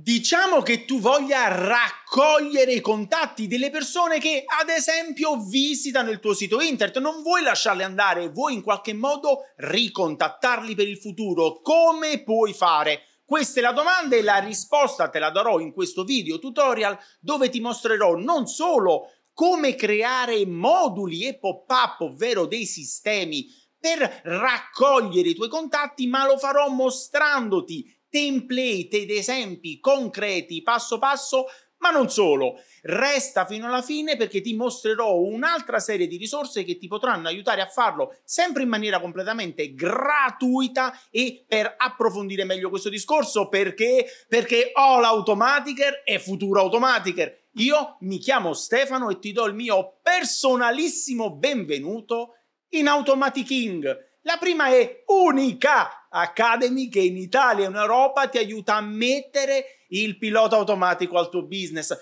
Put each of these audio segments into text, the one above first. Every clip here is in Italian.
diciamo che tu voglia raccogliere i contatti delle persone che, ad esempio, visitano il tuo sito internet, non vuoi lasciarle andare, vuoi in qualche modo ricontattarli per il futuro. Come puoi fare? Questa è la domanda e la risposta te la darò in questo video tutorial dove ti mostrerò non solo come creare moduli e pop-up, ovvero dei sistemi per raccogliere i tuoi contatti, ma lo farò mostrandoti template ed esempi concreti passo passo ma non solo, resta fino alla fine perché ti mostrerò un'altra serie di risorse che ti potranno aiutare a farlo sempre in maniera completamente gratuita e per approfondire meglio questo discorso perché, perché All Automatiker è Futuro Automatiker. Io mi chiamo Stefano e ti do il mio personalissimo benvenuto in Automatic King la prima è Unica Academy che in Italia e in Europa ti aiuta a mettere il pilota automatico al tuo business.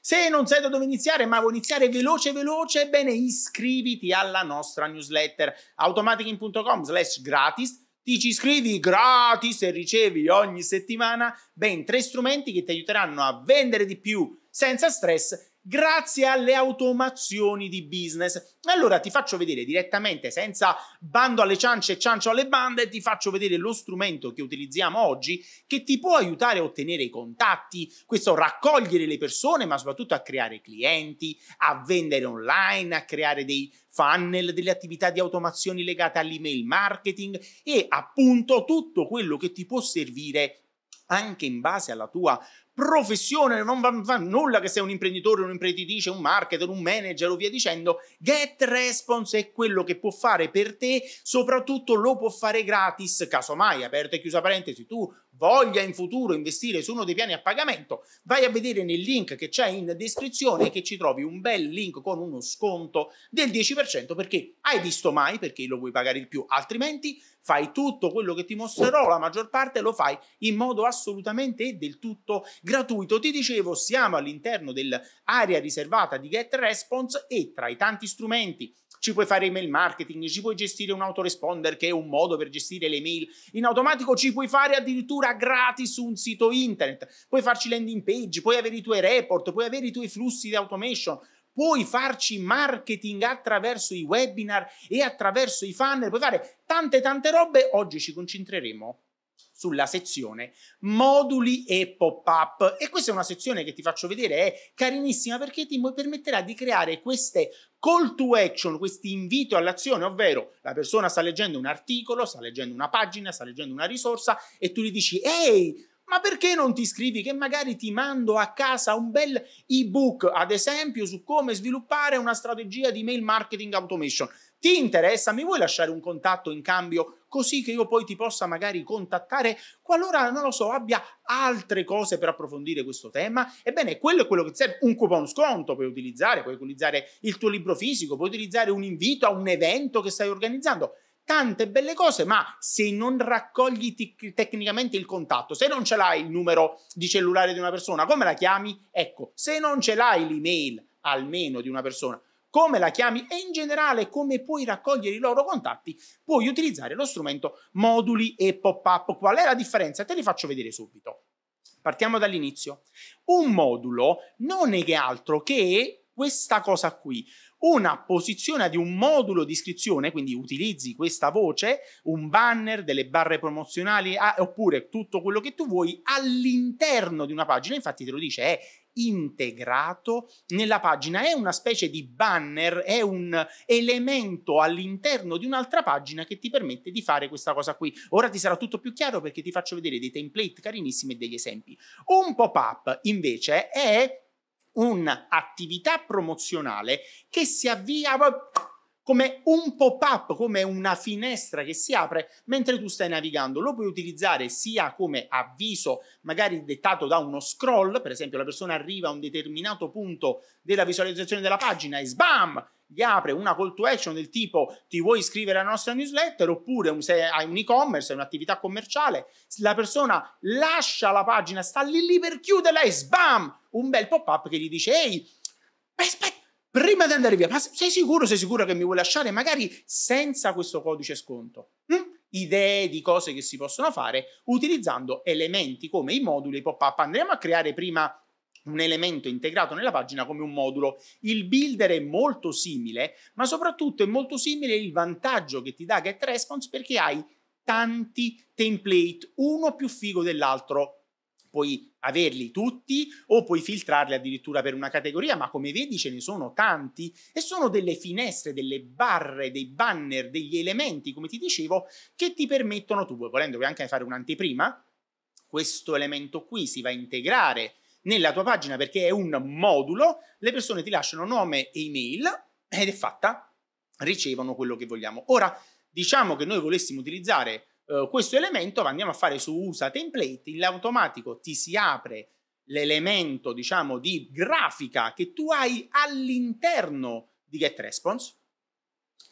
Se non sai da dove iniziare, ma vuoi iniziare veloce veloce, bene, iscriviti alla nostra newsletter automaticin.com slash gratis. Ti ci iscrivi gratis e ricevi ogni settimana ben tre strumenti che ti aiuteranno a vendere di più senza stress grazie alle automazioni di business. Allora ti faccio vedere direttamente, senza bando alle ciance e ciancio alle bande, ti faccio vedere lo strumento che utilizziamo oggi che ti può aiutare a ottenere i contatti, questo raccogliere le persone, ma soprattutto a creare clienti, a vendere online, a creare dei funnel, delle attività di automazioni legate all'email marketing e appunto tutto quello che ti può servire anche in base alla tua professione, non fa nulla che sei un imprenditore, un'imprenditrice, un marketer, un manager o via dicendo. Get Response è quello che può fare per te, soprattutto lo può fare gratis, casomai, aperta e chiusa parentesi, tu voglia in futuro investire su uno dei piani a pagamento, vai a vedere nel link che c'è in descrizione che ci trovi un bel link con uno sconto del 10% perché hai visto mai, perché lo vuoi pagare di più, altrimenti fai tutto quello che ti mostrerò, la maggior parte lo fai in modo assolutamente e del tutto gratuito. Ti dicevo, siamo all'interno dell'area riservata di Get GetResponse e tra i tanti strumenti ci puoi fare email marketing, ci puoi gestire un autoresponder che è un modo per gestire le mail in automatico, ci puoi fare addirittura gratis su un sito internet, puoi farci landing page, puoi avere i tuoi report, puoi avere i tuoi flussi di automation, puoi farci marketing attraverso i webinar e attraverso i funnel, puoi fare tante tante robe, oggi ci concentreremo sulla sezione moduli e pop-up. E questa è una sezione che ti faccio vedere, è carinissima perché ti permetterà di creare queste call to action, questo invito all'azione, ovvero la persona sta leggendo un articolo, sta leggendo una pagina, sta leggendo una risorsa e tu gli dici «Ehi!» Ma perché non ti iscrivi? Che magari ti mando a casa un bel ebook, ad esempio, su come sviluppare una strategia di mail marketing automation. Ti interessa? Mi vuoi lasciare un contatto in cambio così che io poi ti possa magari contattare qualora, non lo so, abbia altre cose per approfondire questo tema? Ebbene, quello è quello che serve. Un coupon sconto puoi utilizzare, puoi utilizzare il tuo libro fisico, puoi utilizzare un invito a un evento che stai organizzando tante belle cose, ma se non raccogli tic- tecnicamente il contatto, se non ce l'hai il numero di cellulare di una persona, come la chiami? Ecco, se non ce l'hai l'email almeno di una persona, come la chiami e in generale come puoi raccogliere i loro contatti, puoi utilizzare lo strumento moduli e pop-up. Qual è la differenza? Te li faccio vedere subito. Partiamo dall'inizio. Un modulo non è che altro che questa cosa qui, una posizione di un modulo di iscrizione, quindi utilizzi questa voce, un banner, delle barre promozionali ah, oppure tutto quello che tu vuoi all'interno di una pagina, infatti te lo dice, è integrato nella pagina, è una specie di banner, è un elemento all'interno di un'altra pagina che ti permette di fare questa cosa qui. Ora ti sarà tutto più chiaro perché ti faccio vedere dei template carinissimi e degli esempi. Un pop-up invece è un'attività promozionale che si avvia come un pop-up, come una finestra che si apre mentre tu stai navigando. Lo puoi utilizzare sia come avviso, magari dettato da uno scroll, per esempio la persona arriva a un determinato punto della visualizzazione della pagina e sbam! gli apre una call to action del tipo ti vuoi iscrivere alla nostra newsletter oppure se hai un e-commerce, un'attività commerciale, la persona lascia la pagina, sta lì lì per chiuderla e sbam! Un bel pop-up che gli dice ehi, aspetta prima di andare via, ma sei sicuro, sei sicuro che mi vuoi lasciare? Magari senza questo codice sconto. Mm? Idee di cose che si possono fare utilizzando elementi come i moduli, i pop-up. Andremo a creare prima un elemento integrato nella pagina come un modulo. Il builder è molto simile, ma soprattutto è molto simile il vantaggio che ti dà GetResponse perché hai tanti template, uno più figo dell'altro. Puoi averli tutti o puoi filtrarli addirittura per una categoria, ma come vedi ce ne sono tanti e sono delle finestre, delle barre, dei banner, degli elementi, come ti dicevo, che ti permettono, tu volendo anche fare un'anteprima, questo elemento qui si va a integrare nella tua pagina perché è un modulo, le persone ti lasciano nome e email ed è fatta, ricevono quello che vogliamo. Ora, diciamo che noi volessimo utilizzare eh, questo elemento, andiamo a fare su usa template, in automatico ti si apre l'elemento diciamo di grafica che tu hai all'interno di GetResponse,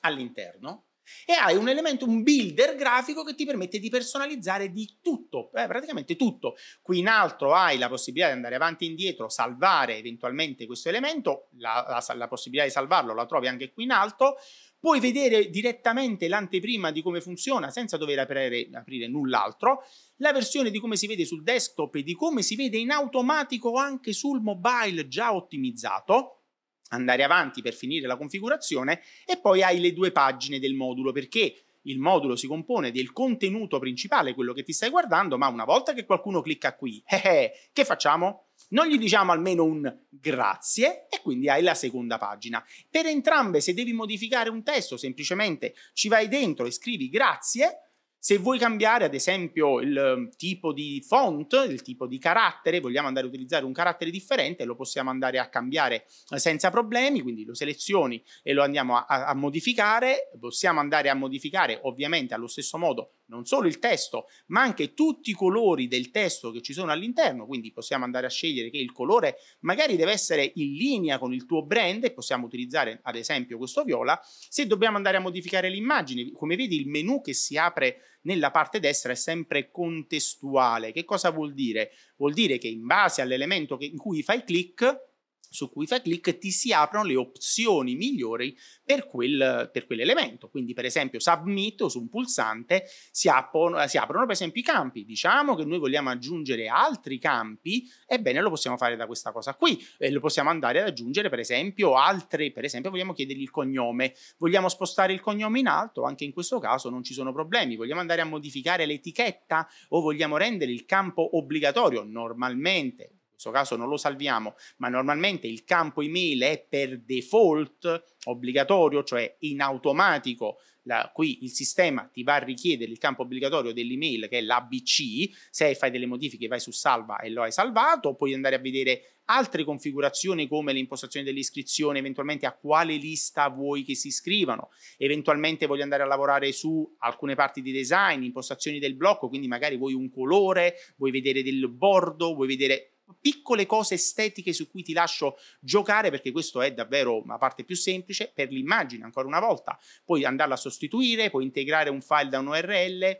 all'interno, e hai un elemento, un builder grafico che ti permette di personalizzare di tutto, eh, praticamente tutto. Qui in alto hai la possibilità di andare avanti e indietro, salvare eventualmente questo elemento, la, la, la possibilità di salvarlo la trovi anche qui in alto, puoi vedere direttamente l'anteprima di come funziona senza dover aprire, aprire null'altro, la versione di come si vede sul desktop e di come si vede in automatico anche sul mobile già ottimizzato, andare avanti per finire la configurazione e poi hai le due pagine del modulo perché il modulo si compone del contenuto principale, quello che ti stai guardando, ma una volta che qualcuno clicca qui, eh, eh, che facciamo? Non gli diciamo almeno un grazie e quindi hai la seconda pagina. Per entrambe, se devi modificare un testo, semplicemente ci vai dentro e scrivi grazie, se vuoi cambiare, ad esempio, il ehm, tipo di font, il tipo di carattere, vogliamo andare a utilizzare un carattere differente, lo possiamo andare a cambiare eh, senza problemi, quindi lo selezioni e lo andiamo a, a, a modificare, possiamo andare a modificare ovviamente allo stesso modo non solo il testo, ma anche tutti i colori del testo che ci sono all'interno, quindi possiamo andare a scegliere che il colore magari deve essere in linea con il tuo brand e possiamo utilizzare ad esempio questo viola, se dobbiamo andare a modificare l'immagine, come vedi il menu che si apre nella parte destra è sempre contestuale. Che cosa vuol dire? Vuol dire che in base all'elemento in cui fai click, su cui fai clic ti si aprono le opzioni migliori per, quel, per quell'elemento. Quindi, per esempio, submit su un pulsante si aprono, si aprono, per esempio i campi. Diciamo che noi vogliamo aggiungere altri campi, ebbene lo possiamo fare da questa cosa qui. E eh, lo possiamo andare ad aggiungere, per esempio, altri, per esempio, vogliamo chiedergli il cognome. Vogliamo spostare il cognome in alto, anche in questo caso non ci sono problemi. Vogliamo andare a modificare l'etichetta o vogliamo rendere il campo obbligatorio? Normalmente questo caso non lo salviamo, ma normalmente il campo email è per default obbligatorio, cioè in automatico la, qui il sistema ti va a richiedere il campo obbligatorio dell'email che è l'ABC, se fai delle modifiche vai su salva e lo hai salvato, puoi andare a vedere altre configurazioni come le impostazioni dell'iscrizione, eventualmente a quale lista vuoi che si iscrivano, eventualmente voglio andare a lavorare su alcune parti di design, impostazioni del blocco, quindi magari vuoi un colore, vuoi vedere del bordo, vuoi vedere piccole cose estetiche su cui ti lascio giocare perché questo è davvero la parte più semplice per l'immagine ancora una volta puoi andarla a sostituire puoi integrare un file da un URL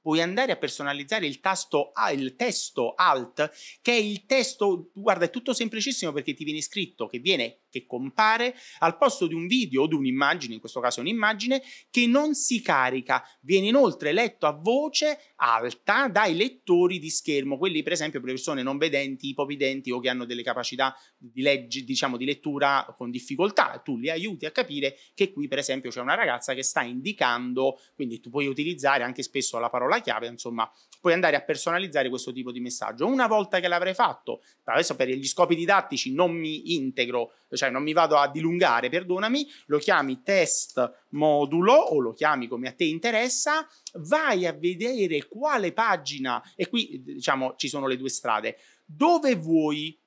puoi andare a personalizzare il tasto il testo alt che è il testo guarda è tutto semplicissimo perché ti viene scritto che viene che compare al posto di un video o di un'immagine, in questo caso un'immagine, che non si carica. Viene inoltre letto a voce alta dai lettori di schermo, quelli per esempio per persone non vedenti, ipovidenti o che hanno delle capacità di, legge, diciamo, di lettura con difficoltà. Tu li aiuti a capire che qui per esempio c'è una ragazza che sta indicando, quindi tu puoi utilizzare anche spesso la parola chiave, insomma, puoi andare a personalizzare questo tipo di messaggio. Una volta che l'avrei fatto, adesso per gli scopi didattici non mi integro cioè non mi vado a dilungare, perdonami, lo chiami test modulo o lo chiami come a te interessa, vai a vedere quale pagina, e qui diciamo ci sono le due strade, dove vuoi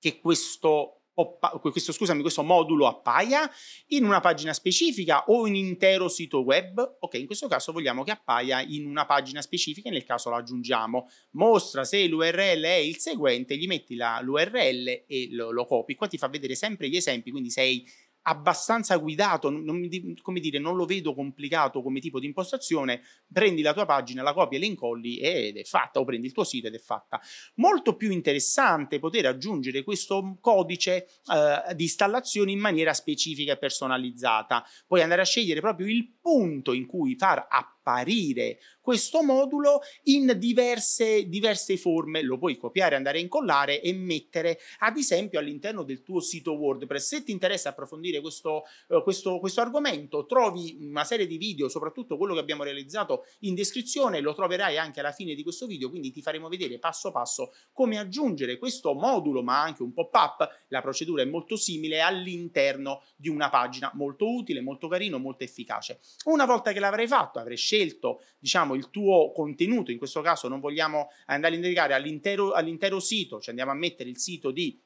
che questo oppa- questo, scusami, questo modulo appaia in una pagina specifica o in un intero sito web. Ok, in questo caso vogliamo che appaia in una pagina specifica nel caso lo aggiungiamo. Mostra se l'URL è il seguente, gli metti la, l'URL e lo, lo copi. Qua ti fa vedere sempre gli esempi, quindi sei abbastanza guidato, non, come dire, non lo vedo complicato come tipo di impostazione, prendi la tua pagina, la copia e la incolli ed è fatta, o prendi il tuo sito ed è fatta. Molto più interessante poter aggiungere questo codice eh, di installazione in maniera specifica e personalizzata, puoi andare a scegliere proprio il punto in cui far appunto apparire questo modulo in diverse, diverse forme. Lo puoi copiare, andare a incollare e mettere ad esempio all'interno del tuo sito WordPress. Se ti interessa approfondire questo, eh, questo, questo argomento, trovi una serie di video, soprattutto quello che abbiamo realizzato in descrizione, lo troverai anche alla fine di questo video, quindi ti faremo vedere passo passo come aggiungere questo modulo, ma anche un pop-up. La procedura è molto simile all'interno di una pagina, molto utile, molto carino, molto efficace. Una volta che l'avrai fatto, avrai scelto scelto diciamo, il tuo contenuto, in questo caso non vogliamo andare a indicare all'intero, all'intero sito, ci cioè andiamo a mettere il sito di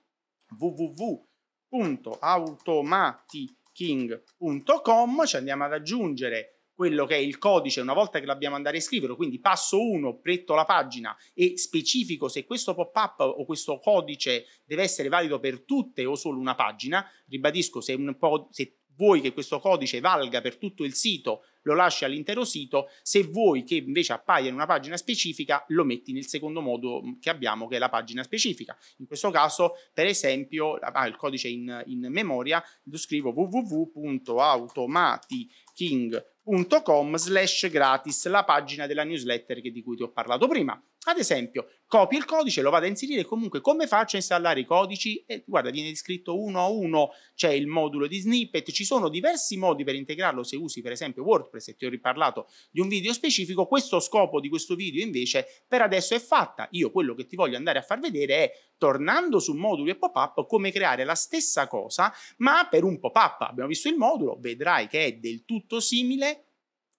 www.automatiking.com, ci cioè andiamo ad aggiungere quello che è il codice una volta che l'abbiamo andato a scrivere, quindi passo 1, pretto la pagina e specifico se questo pop-up o questo codice deve essere valido per tutte o solo una pagina, ribadisco se, un po', se vuoi che questo codice valga per tutto il sito lo lasci all'intero sito, se vuoi che invece appaia in una pagina specifica lo metti nel secondo modo che abbiamo che è la pagina specifica. In questo caso per esempio, ah, ah il codice in, in memoria, lo scrivo www.automatiking.com slash gratis la pagina della newsletter che di cui ti ho parlato prima ad esempio, copio il codice, lo vado a inserire comunque come faccio a installare i codici? E guarda, viene descritto uno a uno, c'è il modulo di snippet, ci sono diversi modi per integrarlo se usi per esempio WordPress e ti ho riparlato di un video specifico, questo scopo di questo video invece per adesso è fatta. Io quello che ti voglio andare a far vedere è tornando su moduli e pop-up come creare la stessa cosa ma per un pop-up. Abbiamo visto il modulo, vedrai che è del tutto simile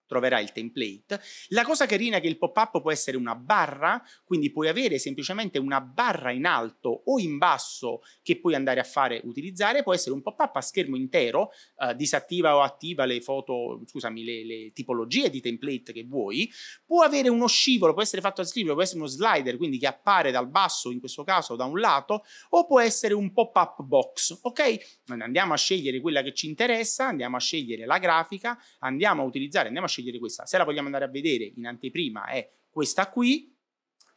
troverai il template. La cosa carina è che il pop-up può essere una barra, quindi puoi avere semplicemente una barra in alto o in basso che puoi andare a fare utilizzare, può essere un pop-up a schermo intero, eh, disattiva o attiva le foto, scusami, le, le, tipologie di template che vuoi, può avere uno scivolo, può essere fatto a scrivere, può essere uno slider, quindi che appare dal basso, in questo caso da un lato, o può essere un pop-up box, ok? Andiamo a scegliere quella che ci interessa, andiamo a scegliere la grafica, andiamo a utilizzare, andiamo a scegliere scegliere questa. Se la vogliamo andare a vedere in anteprima è questa qui,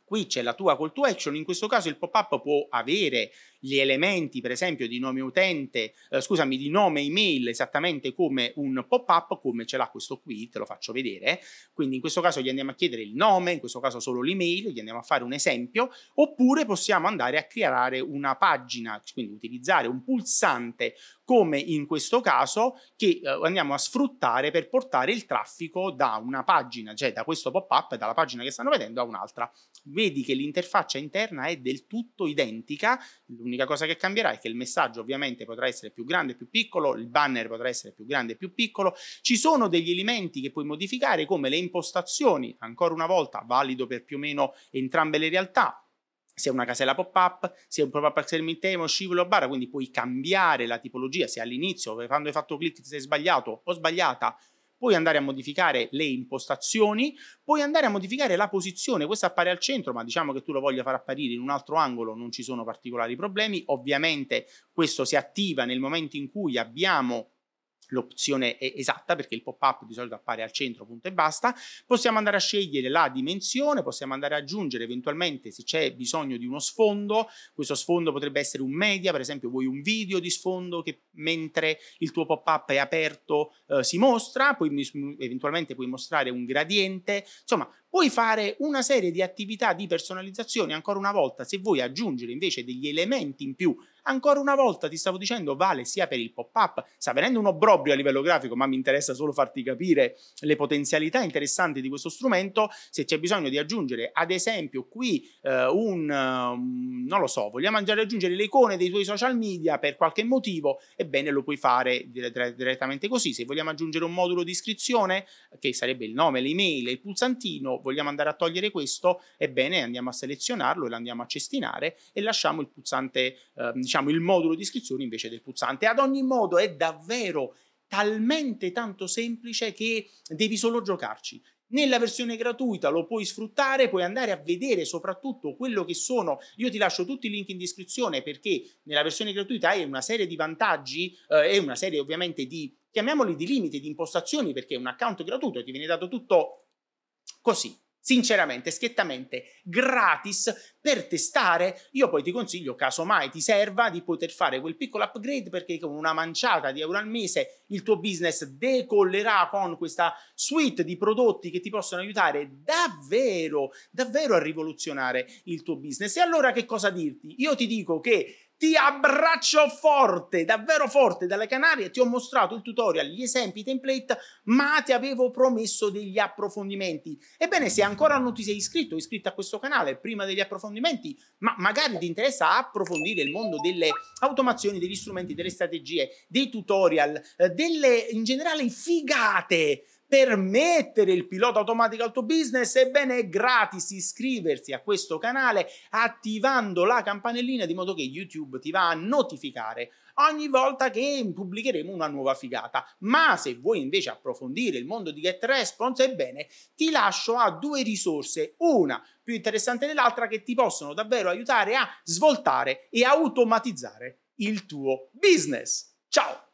qui c'è la tua call to action, in questo caso il pop-up può avere gli elementi, per esempio, di nome utente, eh, scusami, di nome email esattamente come un pop-up, come ce l'ha questo qui, te lo faccio vedere. Quindi in questo caso gli andiamo a chiedere il nome, in questo caso solo l'email, gli andiamo a fare un esempio, oppure possiamo andare a creare una pagina, quindi utilizzare un pulsante come in questo caso che eh, andiamo a sfruttare per portare il traffico da una pagina, cioè da questo pop-up, dalla pagina che stanno vedendo a un'altra. Vedi che l'interfaccia interna è del tutto identica, L'unica cosa che cambierà è che il messaggio ovviamente potrà essere più grande e più piccolo, il banner potrà essere più grande e più piccolo, ci sono degli elementi che puoi modificare come le impostazioni, ancora una volta valido per più o meno entrambe le realtà, sia una casella pop-up, sia un pop-up intermittent, scivolo barra, quindi puoi cambiare la tipologia, se all'inizio quando hai fatto click ti sei sbagliato o sbagliata, puoi andare a modificare le impostazioni, puoi andare a modificare la posizione, questo appare al centro, ma diciamo che tu lo voglia far apparire in un altro angolo, non ci sono particolari problemi, ovviamente questo si attiva nel momento in cui abbiamo l'opzione esatta perché il pop-up di solito appare al centro, punto e basta. Possiamo andare a scegliere la dimensione, possiamo andare ad aggiungere eventualmente se c'è bisogno di uno sfondo, questo sfondo potrebbe essere un media, per esempio vuoi un video di sfondo che mentre il tuo pop-up è aperto eh, si mostra, poi eventualmente puoi mostrare un gradiente, insomma puoi fare una serie di attività di personalizzazione, ancora una volta se vuoi aggiungere invece degli elementi in più ancora una volta ti stavo dicendo vale sia per il pop-up, sta venendo un obbrobrio a livello grafico, ma mi interessa solo farti capire le potenzialità interessanti di questo strumento, se c'è bisogno di aggiungere ad esempio qui eh, un, mm, non lo so, vogliamo aggiungere le icone dei tuoi social media per qualche motivo, ebbene lo puoi fare direttamente così, se vogliamo aggiungere un modulo di iscrizione, che sarebbe il nome, l'email, il pulsantino, vogliamo andare a togliere questo, ebbene andiamo a selezionarlo e lo andiamo a cestinare e lasciamo il pulsante eh, diciamo diciamo, il modulo di iscrizione invece del pulsante. Ad ogni modo è davvero talmente tanto semplice che devi solo giocarci. Nella versione gratuita lo puoi sfruttare, puoi andare a vedere soprattutto quello che sono. Io ti lascio tutti i link in descrizione perché nella versione gratuita hai una serie di vantaggi eh, e una serie ovviamente di, chiamiamoli di limiti, di impostazioni, perché un account gratuito e ti viene dato tutto così, sinceramente, schiettamente gratis per testare. Io poi ti consiglio, casomai ti serva, di poter fare quel piccolo upgrade perché con una manciata di euro al mese il tuo business decollerà con questa suite di prodotti che ti possono aiutare davvero, davvero a rivoluzionare il tuo business. E allora che cosa dirti? Io ti dico che ti abbraccio forte, davvero forte dalle Canarie, ti ho mostrato il tutorial, gli esempi, i template, ma ti avevo promesso degli approfondimenti. Ebbene, se ancora non ti sei iscritto, iscritto a questo canale prima degli approfondimenti, ma magari ti interessa approfondire il mondo delle automazioni, degli strumenti, delle strategie, dei tutorial, eh, delle in generale figate per mettere il pilota automatico al tuo business, ebbene è gratis iscriversi a questo canale attivando la campanellina di modo che YouTube ti va a notificare ogni volta che pubblicheremo una nuova figata. Ma se vuoi invece approfondire il mondo di Get Response, ebbene, ti lascio a due risorse, una più interessante dell'altra, che ti possono davvero aiutare a svoltare e automatizzare il tuo business. Ciao!